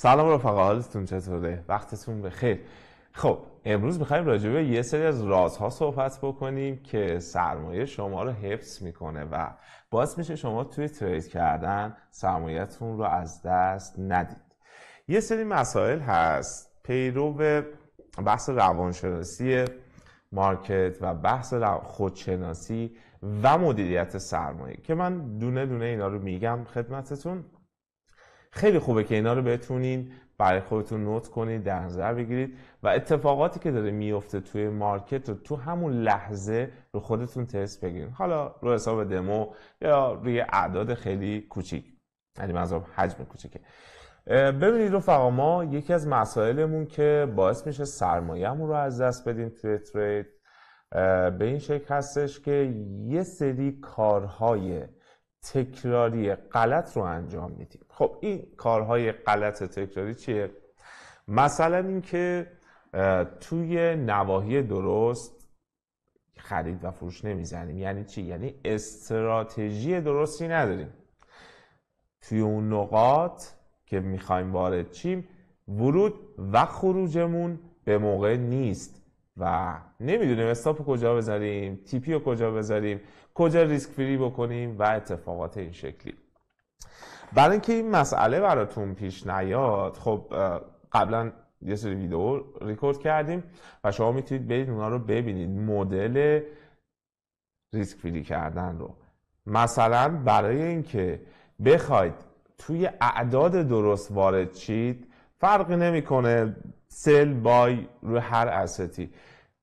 سلام رفقا حالتون چطوره وقتتون بخیر خب امروز میخوایم راجع به یه سری از رازها صحبت بکنیم که سرمایه شما رو حفظ میکنه و باعث میشه شما توی ترید کردن سرمایهتون رو از دست ندید یه سری مسائل هست پیرو به بحث روانشناسی مارکت و بحث خودشناسی و مدیریت سرمایه که من دونه دونه اینا رو میگم خدمتتون خیلی خوبه که اینا رو بتونین برای خودتون نوت کنید در بگیرید و اتفاقاتی که داره میفته توی مارکت رو تو همون لحظه رو خودتون تست بگیرید حالا رو حساب دمو یا روی اعداد خیلی کوچیک یعنی منظورم حجم کوچیکه ببینید رفقا ما یکی از مسائلمون که باعث میشه سرمایه‌مون رو از دست بدیم توی ترید به این شکل هستش که یه سری کارهای تکراری غلط رو انجام میدیم خب این کارهای غلط تکراری چیه مثلا اینکه توی نواحی درست خرید و فروش نمیزنیم یعنی چی یعنی استراتژی درستی نداریم توی اون نقاط که میخوایم وارد چیم ورود و خروجمون به موقع نیست و نمیدونیم استاپ کجا بذاریم تیپی رو کجا بذاریم کجا ریسک فری بکنیم و اتفاقات این شکلی برای اینکه این مسئله براتون پیش نیاد خب قبلا یه سری ویدیو ریکورد کردیم و شما میتونید برید اونا رو ببینید مدل ریسک فری کردن رو مثلا برای اینکه بخواید توی اعداد درست وارد چید فرقی نمیکنه سل بای روی هر استی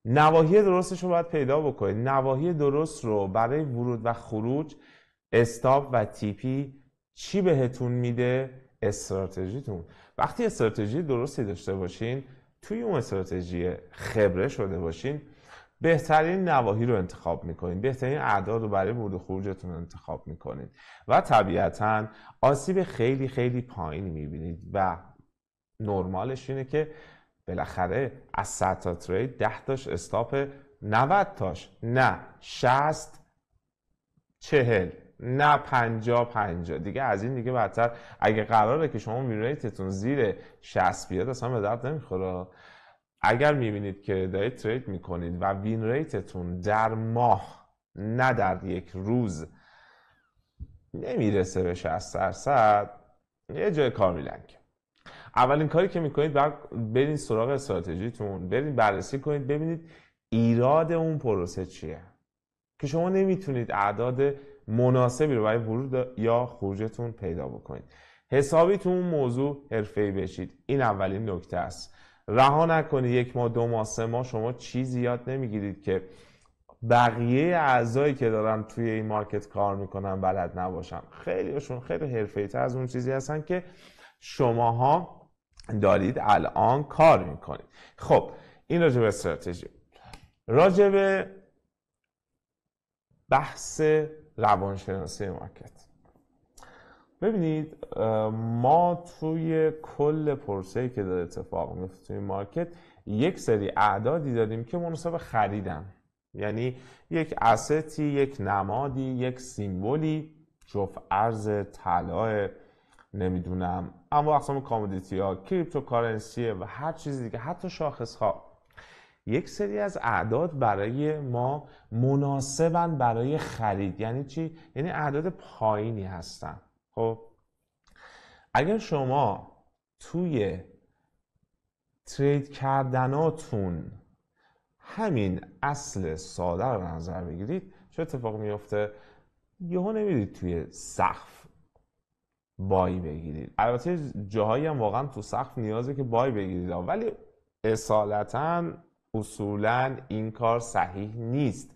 نواحی درستش رو باید پیدا بکنید نواحی درست رو برای ورود و خروج استاپ و تیپی چی بهتون میده استراتژیتون وقتی استراتژی درستی داشته باشین توی اون استراتژی خبره شده باشین بهترین نواحی رو انتخاب میکنین بهترین اعداد رو برای ورود و خروجتون انتخاب میکنین و طبیعتا آسیب خیلی خیلی پایینی میبینید و نرمالش اینه که بالاخره از 100 تا ترید 10 تاش استاپ 90 تاش نه 60 40 نه 50 50 دیگه از این دیگه بدتر اگه قراره که شما وینریتتون زیر 60 بیاد اصلا به درد نمیخوره اگر میبینید که دارید ترید میکنید و وین ریتتون در ماه نه در یک روز نمیرسه به 60 درصد یه جای کار میلنگ اولین کاری که میکنید بعد برین سراغ استراتژیتون برین بررسی کنید ببینید ایراد اون پروسه چیه که شما نمیتونید اعداد مناسبی رو برای ورود یا خروجتون پیدا بکنید حسابی تو اون موضوع ای بشید این اولین نکته است رها نکنید یک ماه دو ماه سه ماه شما چیزی یاد نمیگیرید که بقیه اعضایی که دارن توی این مارکت کار میکنن بلد نباشن خیلیشون خیلی تر از اون چیزی هستن که شماها دارید الان کار میکنید خب این راجع به استراتژی راجع به بحث روانشناسی مارکت ببینید ما توی کل پرسه که داره اتفاق میفته توی مارکت یک سری اعدادی داریم که مناسب خریدن یعنی یک استی یک نمادی یک سیمبولی جفت ارز طلا نمیدونم اما اقسام کامودیتی ها کریپتوکارنسی و هر چیزی دیگه حتی شاخص ها یک سری از اعداد برای ما مناسبن برای خرید یعنی چی یعنی اعداد پایینی هستن خب اگر شما توی ترید کردناتون همین اصل ساده رو نظر بگیرید چه اتفاق میفته یهو نمیرید توی سقف بای بگیرید البته جاهایی هم واقعا تو سقف نیازه که بای بگیرید ولی اصالتا اصولا این کار صحیح نیست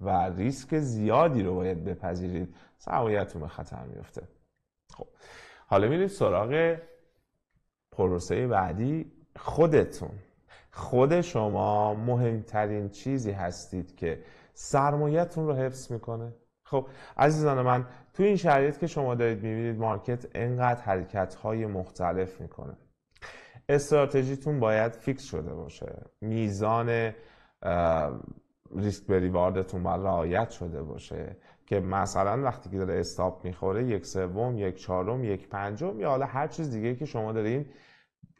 و ریسک زیادی رو باید بپذیرید سرمایهتون به خطر میفته خب حالا میرید سراغ پروسه بعدی خودتون خود شما مهمترین چیزی هستید که سرمایهتون رو حفظ میکنه خب عزیزان من تو این شرایط که شما دارید میبینید مارکت انقدر حرکت های مختلف میکنه استراتژیتون باید فیکس شده باشه میزان ریسک به ریواردتون باید رعایت شده باشه که مثلا وقتی که داره استاپ میخوره یک سوم یک چهارم یک پنجم یا حالا هر چیز دیگه که شما دارین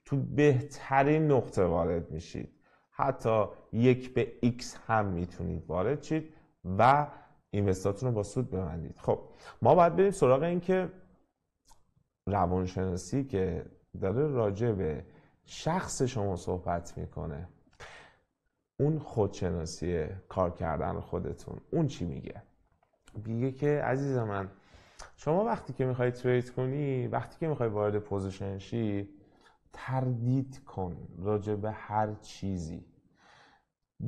تو بهترین نقطه وارد میشید حتی یک به x هم میتونید وارد چید و اینوستاتون رو با سود ببندید خب ما باید بریم سراغ این که روانشناسی که داره راجع به شخص شما صحبت میکنه اون خودشناسی کار کردن خودتون اون چی میگه میگه که عزیز من شما وقتی که میخوای ترید کنی وقتی که میخوای وارد پوزیشن شی تردید کن راجع به هر چیزی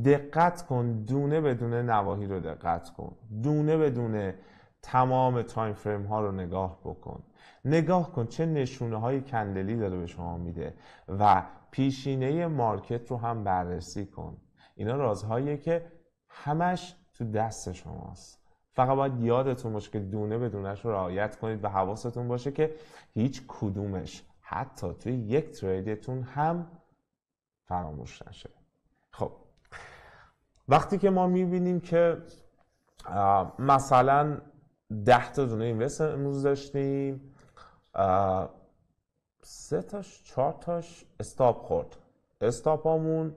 دقت کن دونه به دونه نواهی رو دقت کن دونه به دونه تمام تایم فریم ها رو نگاه بکن نگاه کن چه نشونه های کندلی داره به شما میده و پیشینه مارکت رو هم بررسی کن اینا رازهایی که همش تو دست شماست فقط باید یادتون باشه که دونه به دونهش رو رعایت کنید و حواستون باشه که هیچ کدومش حتی توی یک تریدتون هم فراموش نشه خب وقتی که ما میبینیم که مثلا ده تا دونه اینوست امروز داشتیم سه تاش چهار تاش استاپ خورد استاپ همون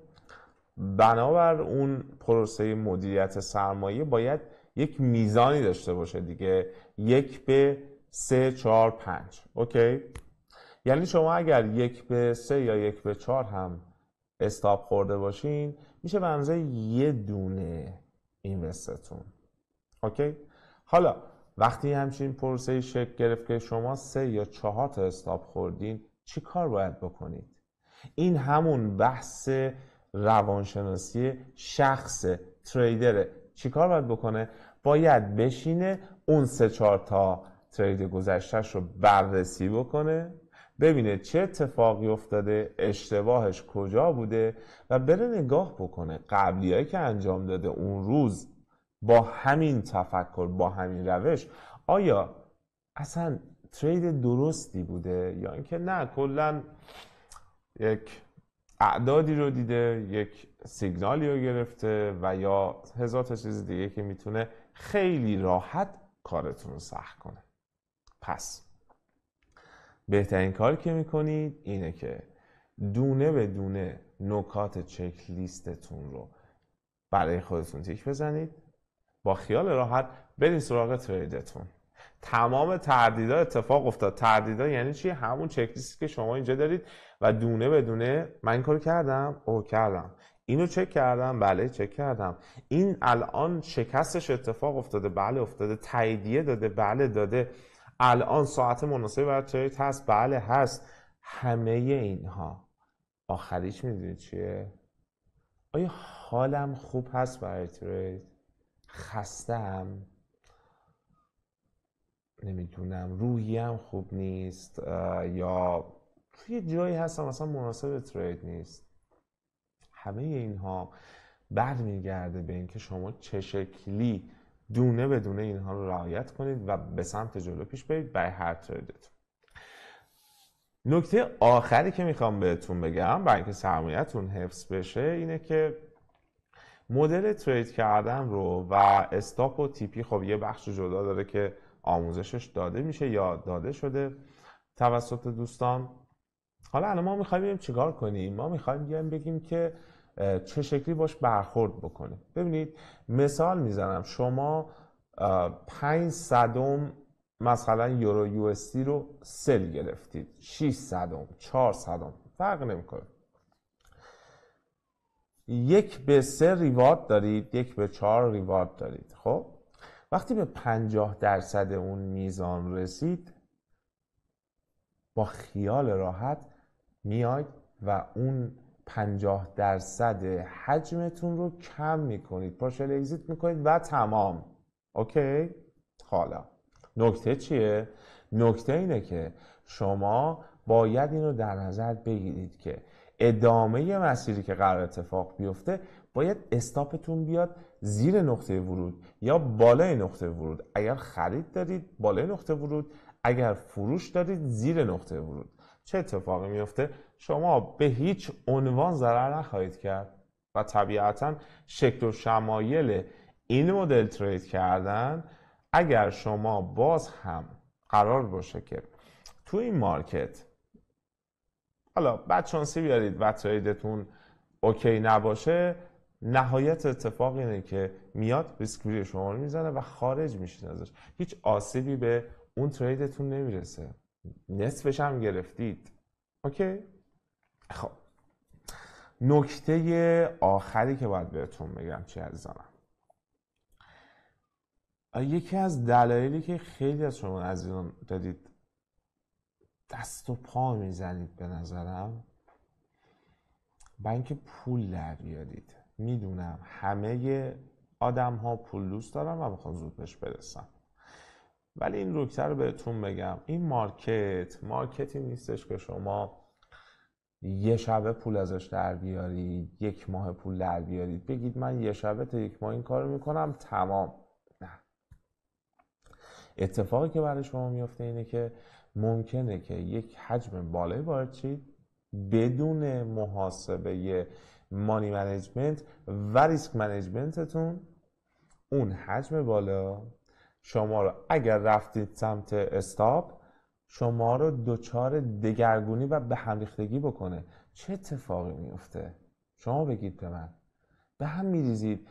بنابر اون پروسه مدیریت سرمایه باید یک میزانی داشته باشه دیگه یک به سه چهار پنج اوکی یعنی شما اگر یک به سه یا یک به چهار هم استاب خورده باشین میشه به یه دونه اینوستتون اوکی حالا وقتی همچین پرسه شکل گرفت که شما سه یا چهار تا استاب خوردین چی کار باید بکنید این همون بحث روانشناسی شخص تریدره چی کار باید بکنه باید بشینه اون سه چهار تا ترید گذشتهش رو بررسی بکنه ببینه چه اتفاقی افتاده اشتباهش کجا بوده و بره نگاه بکنه قبلیایی که انجام داده اون روز با همین تفکر با همین روش آیا اصلا ترید درستی بوده یا اینکه نه کلا یک اعدادی رو دیده یک سیگنالی رو گرفته و یا هزار تا چیز دیگه که میتونه خیلی راحت کارتون رو سخت کنه پس بهترین کاری که میکنید اینه که دونه به دونه نکات چک لیستتون رو برای خودتون تیک بزنید با خیال راحت برید سراغ تریدتون تمام تردیدها اتفاق افتاد تردیدها یعنی چی همون چک لیستی که شما اینجا دارید و دونه به دونه من این کارو کردم او کردم اینو چک کردم بله چک کردم این الان شکستش اتفاق افتاده بله افتاده تاییدیه داده بله داده الان ساعت مناسب برای ترید هست بله هست همه اینها آخریش میدونید چیه آیا حالم خوب هست برای ترید خستم نمیدونم روحیم خوب نیست یا توی جایی هستم اصلا مناسب ترید نیست همه اینها برمیگرده به اینکه شما چه شکلی دونه به دونه اینها رو رعایت کنید و به سمت جلو پیش برید برای هر تریدتون نکته آخری که میخوام بهتون بگم برای اینکه سرمایهتون حفظ بشه اینه که مدل ترید کردن رو و استاپ و تیپی خب یه بخش جدا داره که آموزشش داده میشه یا داده شده توسط دوستان حالا الان ما میخوایم بیم چیکار کنیم ما میخوایم بیایم بگیم که چه شکلی باش برخورد بکنه ببینید مثال میزنم شما پنج صدم مثلا یورو یو اس رو سل گرفتید 6 صدم چهار صدم فرق نمیکنه یک به سه ریوارد دارید یک به چهار ریوارد دارید خب وقتی به پنجاه درصد اون میزان رسید با خیال راحت میاید و اون 50 درصد حجمتون رو کم میکنید پارشل اگزیت میکنید و تمام اوکی حالا نکته چیه نکته اینه که شما باید اینو در نظر بگیرید که ادامه مسیری که قرار اتفاق بیفته باید استاپتون بیاد زیر نقطه ورود یا بالای نقطه ورود اگر خرید دارید بالای نقطه ورود اگر فروش دارید زیر نقطه ورود چه اتفاقی میفته شما به هیچ عنوان ضرر نخواهید کرد و طبیعتا شکل و شمایل این مدل ترید کردن اگر شما باز هم قرار باشه که تو این مارکت حالا بدشانسی بیارید و تریدتون اوکی نباشه نهایت اتفاق اینه که میاد ریسک شما رو میزنه و خارج میشین ازش هیچ آسیبی به اون تریدتون نمیرسه نصفش هم گرفتید اوکی خب نکته آخری که باید بهتون بگم چی عزیزانم یکی از دلایلی که خیلی از شما از این دادید دست و پا میزنید به نظرم با اینکه پول در بیارید میدونم همه آدم ها پول دوست دارن و میخوان زود بهش برسن ولی این روکتر رو بهتون بگم این مارکت مارکتی نیستش که شما یه شبه پول ازش در بیارید یک ماه پول در بیارید بگید من یه شبه تا یک ماه این کار رو میکنم تمام نه اتفاقی که برای شما میفته اینه که ممکنه که یک حجم بالایی وارد شید بدون محاسبه مانی منیجمنت و ریسک منیجمنتتون اون حجم بالا شما رو اگر رفتید سمت استاب شما رو دچار دگرگونی و به همریختگی بکنه چه اتفاقی میفته شما بگید به من به هم میریزید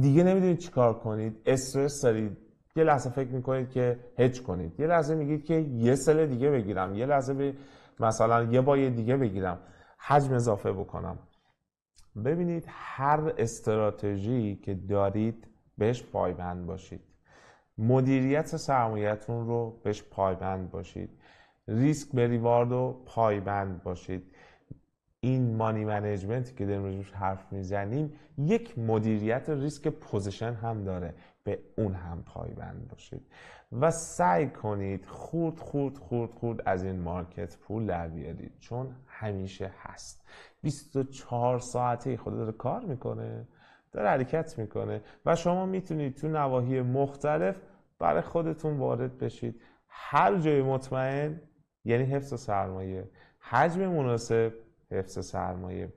دیگه نمیدونید چیکار کنید استرس دارید یه لحظه فکر میکنید که هج کنید یه لحظه میگید که یه سل دیگه بگیرم یه لحظه مثلا یه بای دیگه بگیرم حجم اضافه بکنم ببینید هر استراتژی که دارید بهش پایبند باشید مدیریت سرمایهتون رو بهش پایبند باشید ریسک به ریوارد رو پایبند باشید این مانی منیجمنتی که داریم روش حرف میزنیم یک مدیریت ریسک پوزیشن هم داره به اون هم پایبند باشید و سعی کنید خورد خورد خورد خورد از این مارکت پول در بیارید چون همیشه هست 24 ساعته خود داره کار میکنه داره حرکت میکنه و شما میتونید تو نواحی مختلف برای خودتون وارد بشید هر جای مطمئن یعنی حفظ سرمایه حجم مناسب حفظ سرمایه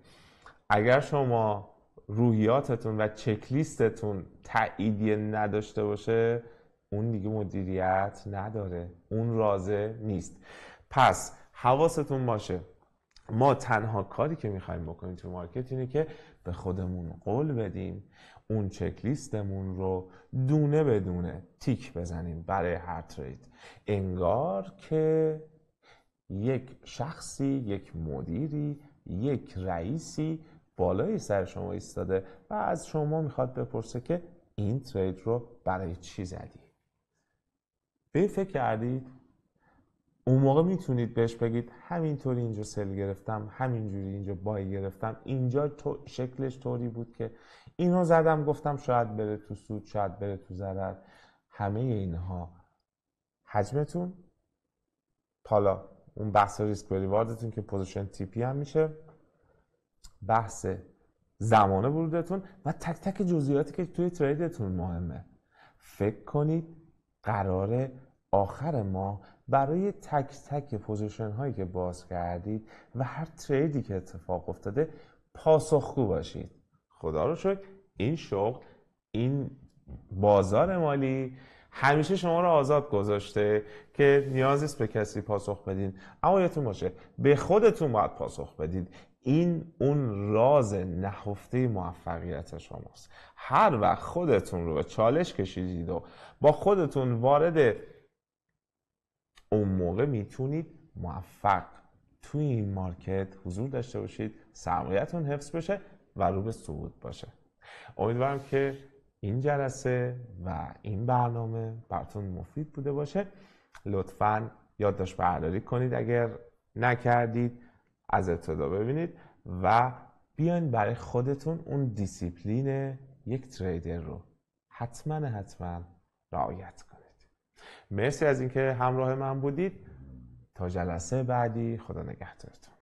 اگر شما روحیاتتون و چکلیستتون تاییدیه نداشته باشه اون دیگه مدیریت نداره اون رازه نیست پس حواستون باشه ما تنها کاری که میخوایم بکنیم تو مارکت اینه که به خودمون قول بدیم اون چکلیستمون رو دونه دونه تیک بزنیم برای هر ترید انگار که یک شخصی یک مدیری یک رئیسی بالای سر شما ایستاده و از شما میخواد بپرسه که این ترید رو برای چی زدی؟ به فکر کردید اون موقع میتونید بهش بگید همینطوری اینجا سل گرفتم همینجوری اینجا بای گرفتم اینجا تو شکلش طوری بود که اینو زدم گفتم شاید بره تو سود شاید بره تو ضرر همه اینها حجمتون حالا اون بحث ریسک و ریواردتون که پوزیشن پی هم میشه بحث زمان ورودتون و تک تک جزئیاتی که توی تریدتون مهمه فکر کنید قرار آخر ما برای تک تک پوزیشن هایی که باز کردید و هر تریدی که اتفاق افتاده پاسخگو باشید خدا رو شکر این شغل این بازار مالی همیشه شما رو آزاد گذاشته که نیازیست به کسی پاسخ بدین اما یادتون باشه به خودتون باید پاسخ بدید این اون راز نهفته موفقیت شماست هر وقت خودتون رو به چالش کشیدید و با خودتون وارد اون موقع میتونید موفق توی این مارکت حضور داشته باشید سرمایهتون حفظ بشه و رو به صعود باشه امیدوارم که این جلسه و این برنامه براتون مفید بوده باشه لطفا یادداشت برداری کنید اگر نکردید از ابتدا ببینید و بیاین برای خودتون اون دیسیپلین یک تریدر رو حتما حتما رعایت کنید مرسی از اینکه همراه من بودید تا جلسه بعدی خدا نگهدارتون